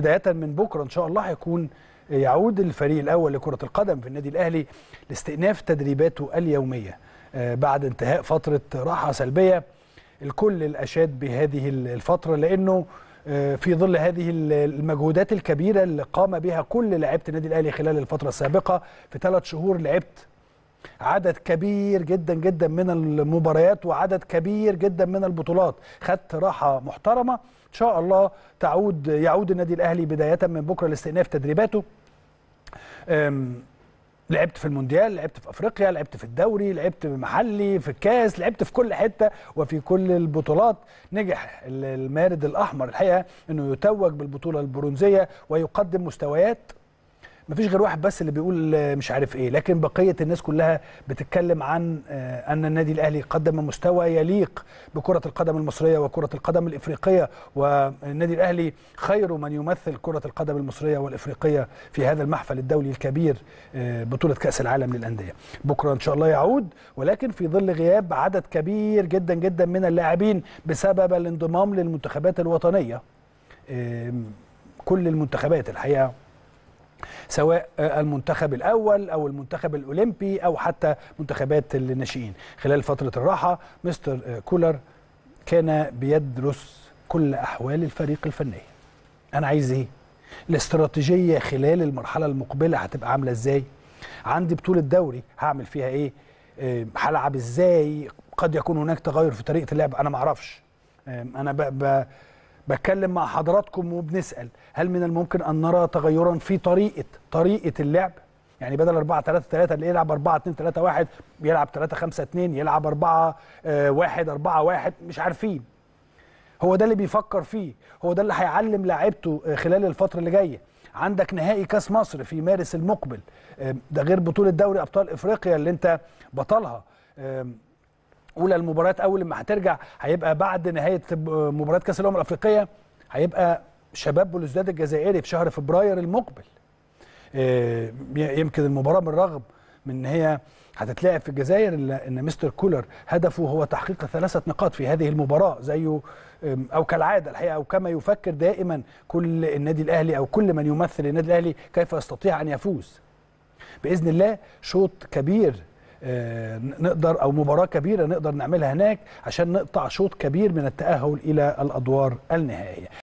بداية من بكرة إن شاء الله هيكون يعود الفريق الأول لكرة القدم في النادي الأهلي لاستئناف تدريباته اليومية آه، بعد انتهاء فترة راحة سلبية الكل الأشاد بهذه الفترة لأنه آه، في ظل هذه المجهودات الكبيرة اللي قام بها كل لاعيبة النادي الأهلي خلال الفترة السابقة في ثلاث شهور لعبت عدد كبير جدا جدا من المباريات وعدد كبير جدا من البطولات خدت راحه محترمه ان شاء الله تعود يعود النادي الاهلي بدايه من بكره لاستئناف تدريباته لعبت في المونديال لعبت في افريقيا لعبت في الدوري لعبت محلي في الكاس لعبت في كل حته وفي كل البطولات نجح المارد الاحمر الحقيقه انه يتوج بالبطوله البرونزيه ويقدم مستويات ما فيش غير واحد بس اللي بيقول مش عارف ايه لكن بقيه الناس كلها بتتكلم عن آه، ان النادي الاهلي قدم مستوى يليق بكره القدم المصريه وكره القدم الافريقيه والنادي الاهلي خير من يمثل كره القدم المصريه والافريقيه في هذا المحفل الدولي الكبير آه، بطوله كاس العالم للانديه بكره ان شاء الله يعود ولكن في ظل غياب عدد كبير جدا جدا من اللاعبين بسبب الانضمام للمنتخبات الوطنيه كل المنتخبات الحقيقه سواء المنتخب الاول او المنتخب الاولمبي او حتى منتخبات الناشئين خلال فتره الراحه مستر كولر كان بيدرس كل احوال الفريق الفنيه انا عايز ايه الاستراتيجيه خلال المرحله المقبله هتبقى عامله ازاي عندي بطوله دوري هعمل فيها ايه آه، هلعب ازاي قد يكون هناك تغير في طريقه اللعب انا ما اعرفش آه، انا بتكلم مع حضراتكم وبنسال هل من الممكن ان نرى تغيرا في طريقه طريقه اللعب يعني بدل 4 3 3 اللي يلعب 4 2 3 1 يلعب 3 5 2 يلعب 4 1 4 1 مش عارفين هو ده اللي بيفكر فيه هو ده اللي هيعلم لاعيبته آه، خلال الفتره اللي جايه عندك نهائي كاس مصر في مارس المقبل آه، ده غير بطوله دوري ابطال افريقيا اللي انت بطلها اولى المباريات اول ما هترجع هيبقى بعد نهايه مباراه كاس الامم الافريقيه هيبقى شباب بلوزداد الجزائري في شهر فبراير المقبل آه، يمكن المباراه بالرغم من ان هي هتتلعب في الجزائر الا ان مستر كولر هدفه هو تحقيق ثلاثه نقاط في هذه المباراه زيه او كالعاده الحقيقه او كما يفكر دائما كل النادي الاهلي او كل من يمثل النادي الاهلي كيف يستطيع ان يفوز باذن الله شوط كبير آه، نقدر او مباراه كبيره نقدر نعملها هناك عشان نقطع شوط كبير من التاهل الى الادوار النهائيه